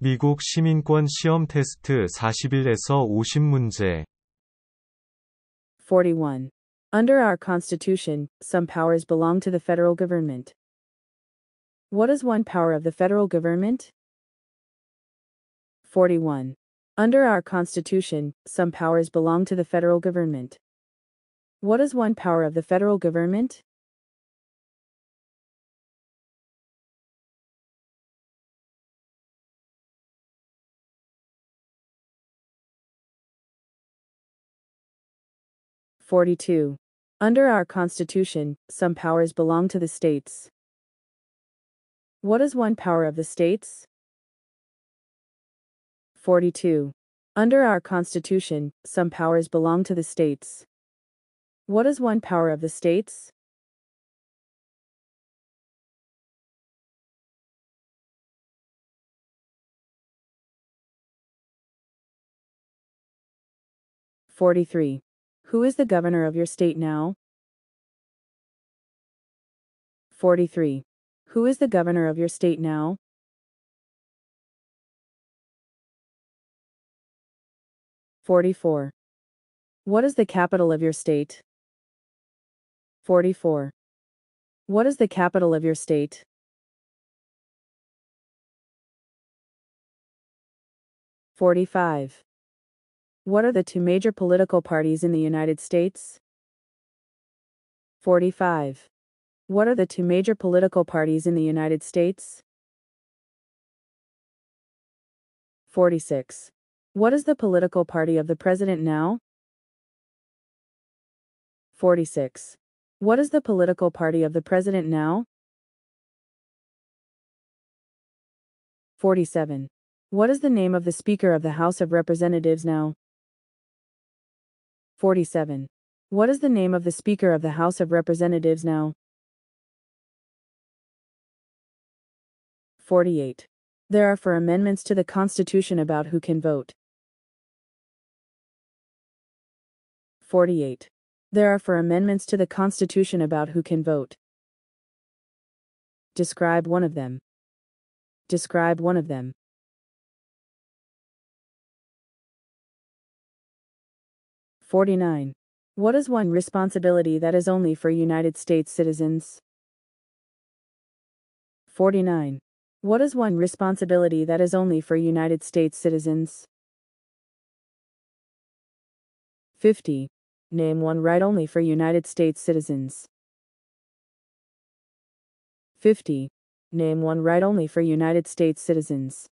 미국 시민권 시험 테스트 41에서 50문제 41. Under our Constitution, some powers belong to the federal government. What is one power of the federal government? 41. Under our Constitution, some powers belong to the federal government. What is one power of the federal government? 42. Under our Constitution, some powers belong to the states. What is one power of the states? 42. Under our Constitution, some powers belong to the states. What is one power of the states? Forty-three. Who is the governor of your state now? 43. Who is the governor of your state now? Forty-four. What is the capital of your state? Forty-four. What is the capital of your state? Forty-five. What are the two major political parties in the United States? 45. What are the two major political parties in the United States? 46. What is the political party of the president now? 46. What is the political party of the president now? 47. What is the name of the Speaker of the House of Representatives now? 47. What is the name of the Speaker of the House of Representatives now? 48. There are for amendments to the Constitution about who can vote. 48. There are for amendments to the Constitution about who can vote. Describe one of them. Describe one of them. 49. What is one responsibility that is only for United States citizens? 49. What is one responsibility that is only for United States citizens? 50. Name one right only for United States citizens. 50. Name one right only for United States citizens.